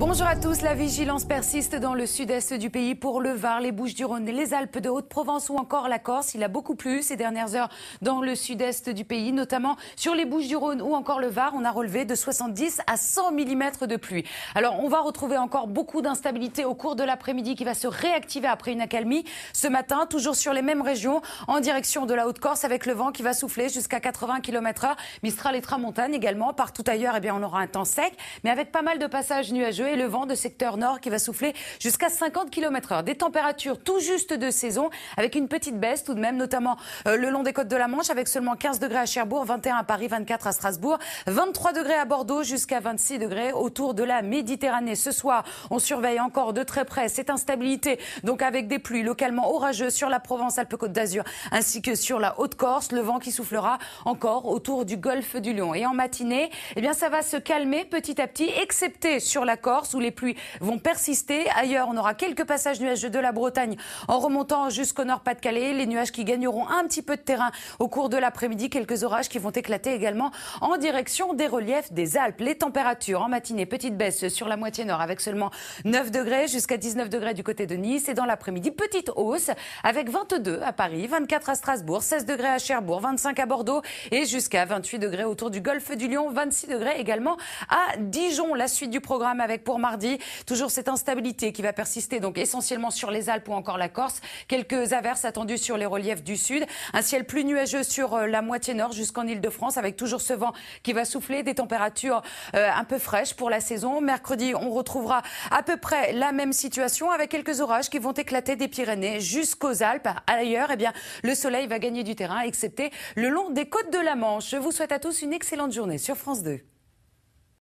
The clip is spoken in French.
Bonjour à tous. La vigilance persiste dans le sud-est du pays pour le Var, les Bouches-du-Rhône, les Alpes de Haute-Provence ou encore la Corse. Il a beaucoup plu ces dernières heures dans le sud-est du pays, notamment sur les Bouches-du-Rhône ou encore le Var. On a relevé de 70 à 100 mm de pluie. Alors, on va retrouver encore beaucoup d'instabilité au cours de l'après-midi qui va se réactiver après une accalmie. Ce matin, toujours sur les mêmes régions, en direction de la Haute-Corse avec le vent qui va souffler jusqu'à 80 km h Mistral et Tramontane également. Partout ailleurs, eh bien, on aura un temps sec, mais avec pas mal de passages nuageux le vent de secteur nord qui va souffler jusqu'à 50 km/h. Des températures tout juste de saison, avec une petite baisse tout de même, notamment euh, le long des côtes de la Manche, avec seulement 15 degrés à Cherbourg, 21 à Paris, 24 à Strasbourg, 23 degrés à Bordeaux, jusqu'à 26 degrés autour de la Méditerranée. Ce soir, on surveille encore de très près cette instabilité, donc avec des pluies localement orageuses sur la Provence-Alpes-Côte d'Azur, ainsi que sur la Haute-Corse, le vent qui soufflera encore autour du golfe du Lion. Et en matinée, eh bien, ça va se calmer petit à petit, excepté sur la Corse où les pluies vont persister. Ailleurs, on aura quelques passages nuageux de la Bretagne en remontant jusqu'au Nord-Pas-de-Calais. Les nuages qui gagneront un petit peu de terrain au cours de l'après-midi. Quelques orages qui vont éclater également en direction des reliefs des Alpes. Les températures en matinée, petite baisse sur la moitié nord avec seulement 9 degrés jusqu'à 19 degrés du côté de Nice. Et dans l'après-midi, petite hausse avec 22 à Paris, 24 à Strasbourg, 16 degrés à Cherbourg, 25 à Bordeaux et jusqu'à 28 degrés autour du golfe du Lion, 26 degrés également à Dijon. La suite du programme avec pour mardi. Toujours cette instabilité qui va persister donc essentiellement sur les Alpes ou encore la Corse. Quelques averses attendues sur les reliefs du sud. Un ciel plus nuageux sur euh, la moitié nord jusqu'en Île-de-France avec toujours ce vent qui va souffler, des températures euh, un peu fraîches pour la saison. Mercredi, on retrouvera à peu près la même situation avec quelques orages qui vont éclater des Pyrénées jusqu'aux Alpes. Ailleurs, eh bien, le soleil va gagner du terrain, excepté le long des côtes de la Manche. Je vous souhaite à tous une excellente journée sur France 2.